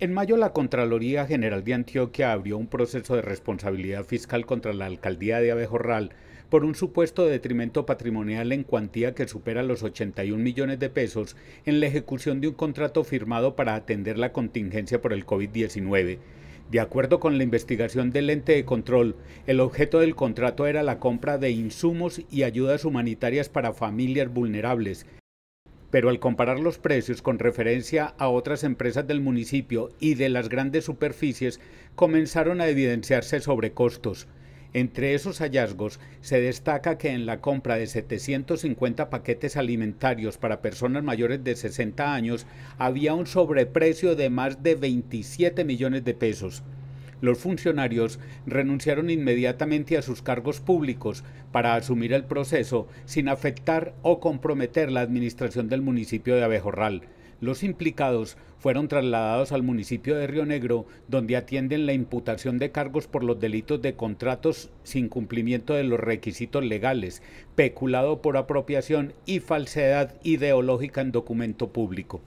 En mayo, la Contraloría General de Antioquia abrió un proceso de responsabilidad fiscal contra la alcaldía de Abejorral por un supuesto detrimento patrimonial en cuantía que supera los 81 millones de pesos en la ejecución de un contrato firmado para atender la contingencia por el COVID-19. De acuerdo con la investigación del ente de control, el objeto del contrato era la compra de insumos y ayudas humanitarias para familias vulnerables, pero al comparar los precios con referencia a otras empresas del municipio y de las grandes superficies, comenzaron a evidenciarse sobrecostos. Entre esos hallazgos se destaca que en la compra de 750 paquetes alimentarios para personas mayores de 60 años había un sobreprecio de más de 27 millones de pesos los funcionarios renunciaron inmediatamente a sus cargos públicos para asumir el proceso sin afectar o comprometer la administración del municipio de Abejorral. Los implicados fueron trasladados al municipio de Río Negro, donde atienden la imputación de cargos por los delitos de contratos sin cumplimiento de los requisitos legales, peculado por apropiación y falsedad ideológica en documento público.